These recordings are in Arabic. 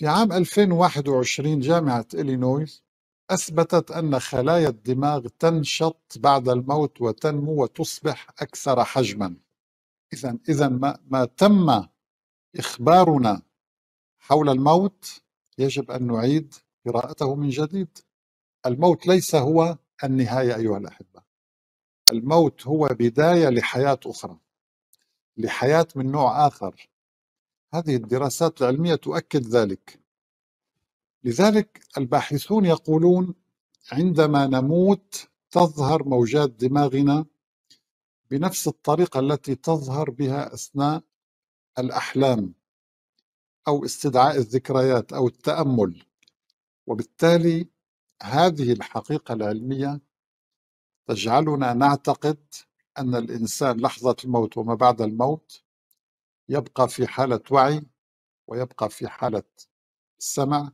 في عام 2021 جامعة إلينويز أثبتت أن خلايا الدماغ تنشط بعد الموت وتنمو وتصبح أكثر حجما إذا إذا ما, ما تم إخبارنا حول الموت يجب أن نعيد قراءته من جديد الموت ليس هو النهاية أيها الأحبة الموت هو بداية لحياة أخرى لحياة من نوع آخر هذه الدراسات العلمية تؤكد ذلك لذلك الباحثون يقولون عندما نموت تظهر موجات دماغنا بنفس الطريقة التي تظهر بها أثناء الأحلام أو استدعاء الذكريات أو التأمل وبالتالي هذه الحقيقة العلمية تجعلنا نعتقد أن الإنسان لحظة الموت وما بعد الموت يبقى في حالة وعي ويبقى في حالة سمع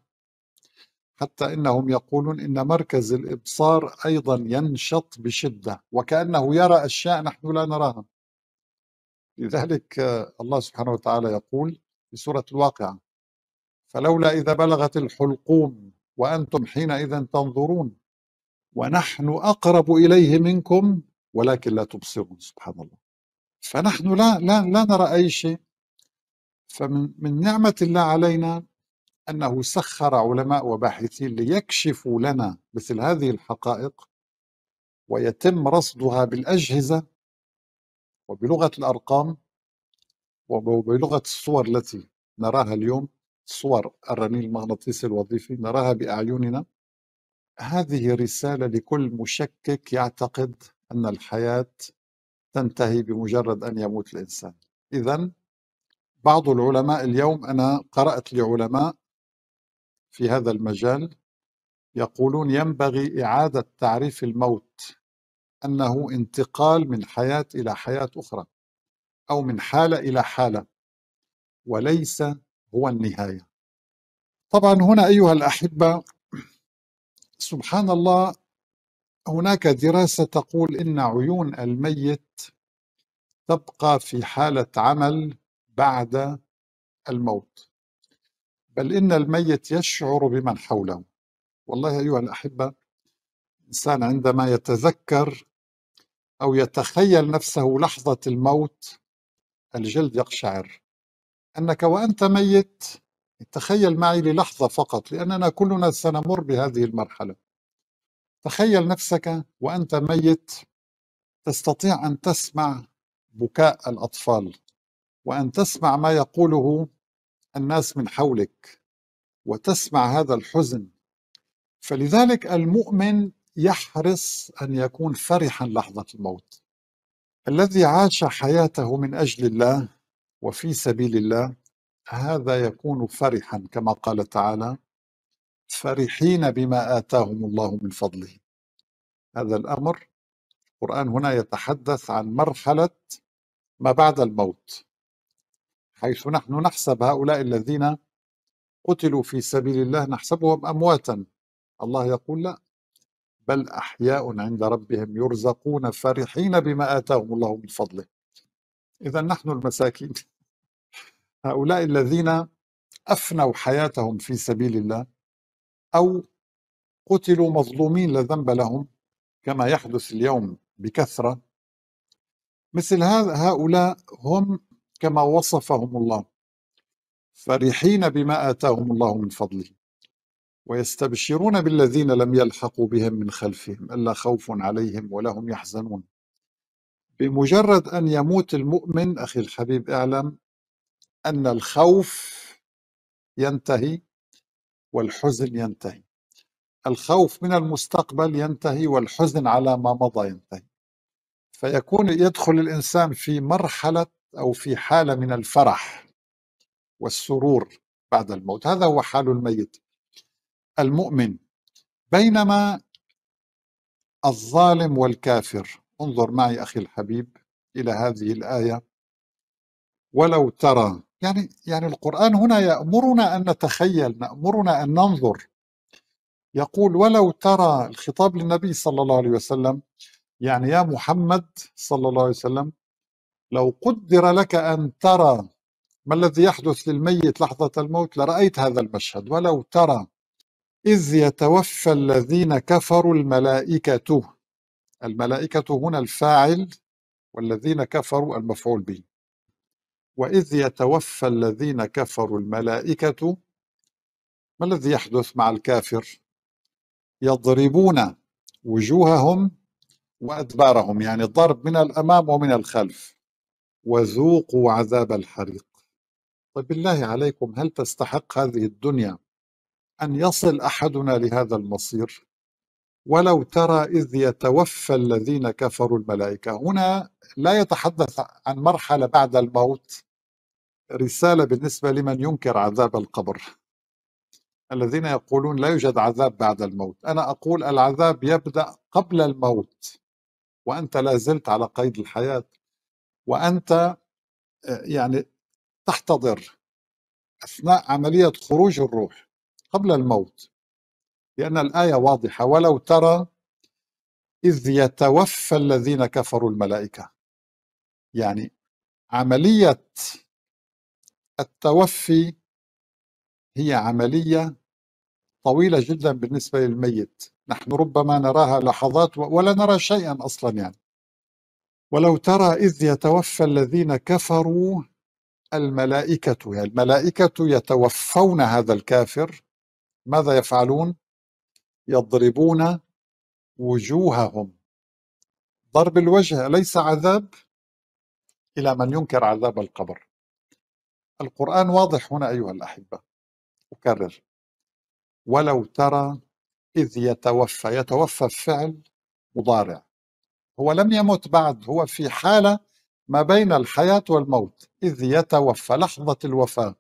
حتى انهم يقولون ان مركز الابصار ايضا ينشط بشده وكانه يرى اشياء نحن لا نراها. لذلك الله سبحانه وتعالى يقول في سوره الواقعه: فلولا اذا بلغت الحلقوم وانتم حينئذ تنظرون ونحن اقرب اليه منكم ولكن لا تبصرون سبحان الله. فنحن لا لا لا نرى اي شيء فمن من نعمة الله علينا أنه سخر علماء وباحثين ليكشفوا لنا مثل هذه الحقائق ويتم رصدها بالأجهزة وبلغة الأرقام وبلغة الصور التي نراها اليوم صور الرنين المغناطيسي الوظيفي نراها بأعيننا هذه رسالة لكل مشكك يعتقد أن الحياة تنتهي بمجرد أن يموت الإنسان إذا بعض العلماء اليوم أنا قرأت لعلماء في هذا المجال يقولون ينبغي إعادة تعريف الموت أنه انتقال من حياة إلى حياة أخرى أو من حالة إلى حالة وليس هو النهاية طبعا هنا أيها الأحبة سبحان الله هناك دراسة تقول إن عيون الميت تبقى في حالة عمل بعد الموت بل إن الميت يشعر بمن حوله والله أيها الأحبة الإنسان عندما يتذكر أو يتخيل نفسه لحظة الموت الجلد يقشعر أنك وأنت ميت تخيل معي للحظة فقط لأننا كلنا سنمر بهذه المرحلة تخيل نفسك وأنت ميت تستطيع أن تسمع بكاء الأطفال وان تسمع ما يقوله الناس من حولك وتسمع هذا الحزن فلذلك المؤمن يحرص ان يكون فرحا لحظه الموت الذي عاش حياته من اجل الله وفي سبيل الله هذا يكون فرحا كما قال تعالى فرحين بما اتاهم الله من فضله هذا الامر القران هنا يتحدث عن مرحله ما بعد الموت حيث نحن نحسب هؤلاء الذين قتلوا في سبيل الله نحسبهم أمواتا الله يقول لا بل أحياء عند ربهم يرزقون فرحين بما آتاهم الله من فضله إذا نحن المساكين هؤلاء الذين أفنوا حياتهم في سبيل الله أو قتلوا مظلومين لا ذنب لهم كما يحدث اليوم بكثرة مثل هؤلاء هم كما وصفهم الله فرحين بما آتاهم الله من فضله ويستبشرون بالذين لم يلحقوا بهم من خلفهم الا خوف عليهم ولا هم يحزنون بمجرد ان يموت المؤمن اخي الحبيب اعلم ان الخوف ينتهي والحزن ينتهي الخوف من المستقبل ينتهي والحزن على ما مضى ينتهي فيكون يدخل الانسان في مرحله أو في حالة من الفرح والسرور بعد الموت هذا هو حال الميت المؤمن بينما الظالم والكافر انظر معي أخي الحبيب إلى هذه الآية ولو ترى يعني يعني القرآن هنا يأمرنا أن نتخيل نأمرنا أن ننظر يقول ولو ترى الخطاب للنبي صلى الله عليه وسلم يعني يا محمد صلى الله عليه وسلم لو قدر لك أن ترى ما الذي يحدث للميت لحظة الموت لرأيت هذا المشهد ولو ترى إذ يتوفى الذين كفروا الملائكة الملائكة هنا الفاعل والذين كفروا المفعول به وإذ يتوفى الذين كفروا الملائكة ما الذي يحدث مع الكافر يضربون وجوههم وأدبارهم يعني ضرب من الأمام ومن الخلف وذوقوا عذاب الحريق طيب بالله عليكم هل تستحق هذه الدنيا أن يصل أحدنا لهذا المصير ولو ترى إذ يتوفى الذين كفروا الملائكة هنا لا يتحدث عن مرحلة بعد الموت رسالة بالنسبة لمن ينكر عذاب القبر الذين يقولون لا يوجد عذاب بعد الموت أنا أقول العذاب يبدأ قبل الموت وأنت لا زلت على قيد الحياة وانت آه، يعني تحتضر اثناء عمليه خروج الروح قبل الموت لان الايه واضحه ولو ترى اذ يتوفى الذين كفروا الملائكه يعني عمليه التوفي هي عمليه طويله جدا بالنسبه للميت نحن ربما نراها لحظات ولا نرى شيئا اصلا يعني ولو ترى إذ يتوفى الذين كفروا الملائكة يعني الملائكة يتوفون هذا الكافر ماذا يفعلون؟ يضربون وجوههم ضرب الوجه ليس عذاب إلى من ينكر عذاب القبر القرآن واضح هنا أيها الأحبة أكرر ولو ترى إذ يتوفى يتوفى الفعل مضارع هو لم يمت بعد هو في حالة ما بين الحياة والموت إذ يتوفى لحظة الوفاة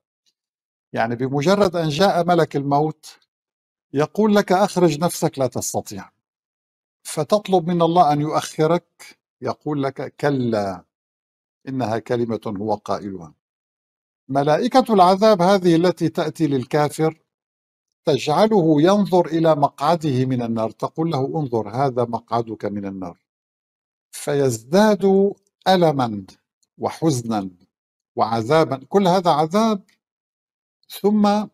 يعني بمجرد أن جاء ملك الموت يقول لك أخرج نفسك لا تستطيع فتطلب من الله أن يؤخرك يقول لك كلا إنها كلمة هو قائلها ملائكة العذاب هذه التي تأتي للكافر تجعله ينظر إلى مقعده من النار تقول له انظر هذا مقعدك من النار فيزداد ألما وحزنا وعذابا كل هذا عذاب ثم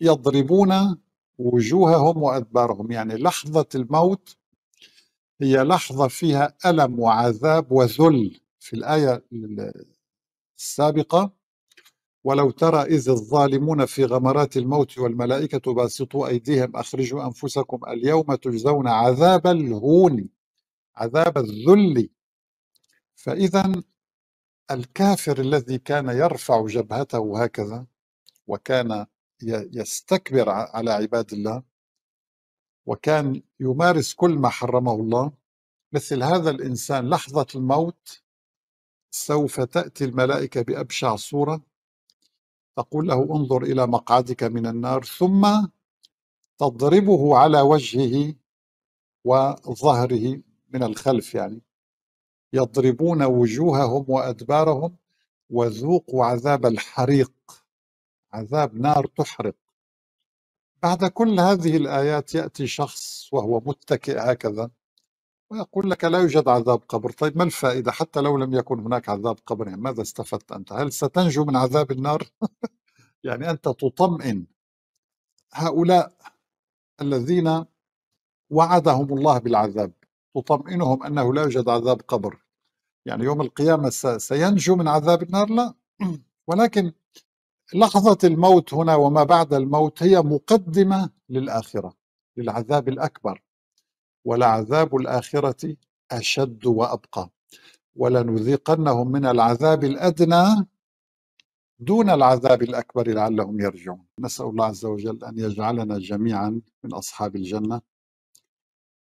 يضربون وجوههم وأدبارهم يعني لحظة الموت هي لحظة فيها ألم وعذاب وذل في الآية السابقة ولو ترى إذ الظالمون في غمرات الموت والملائكة باسطوا أيديهم أخرجوا أنفسكم اليوم تجزون عذاب الهون عذاب الذل فإذا الكافر الذي كان يرفع جبهته هكذا وكان يستكبر على عباد الله وكان يمارس كل ما حرمه الله مثل هذا الإنسان لحظة الموت سوف تأتي الملائكة بأبشع صورة تقول له انظر إلى مقعدك من النار ثم تضربه على وجهه وظهره من الخلف يعني يضربون وجوههم وأدبارهم وذوقوا عذاب الحريق عذاب نار تحرق بعد كل هذه الآيات يأتي شخص وهو متكئ هكذا ويقول لك لا يوجد عذاب قبر طيب ما الفائدة حتى لو لم يكن هناك عذاب قبر يعني ماذا استفدت أنت هل ستنجو من عذاب النار يعني أنت تطمئن هؤلاء الذين وعدهم الله بالعذاب تطمئنهم أنه لا يوجد عذاب قبر يعني يوم القيامة سينجو من عذاب النار لا ولكن لحظة الموت هنا وما بعد الموت هي مقدمة للآخرة للعذاب الأكبر ولعذاب الآخرة أشد وأبقى ولنذيقنهم من العذاب الأدنى دون العذاب الأكبر لعلهم يرجعون نسأل الله عز وجل أن يجعلنا جميعا من أصحاب الجنة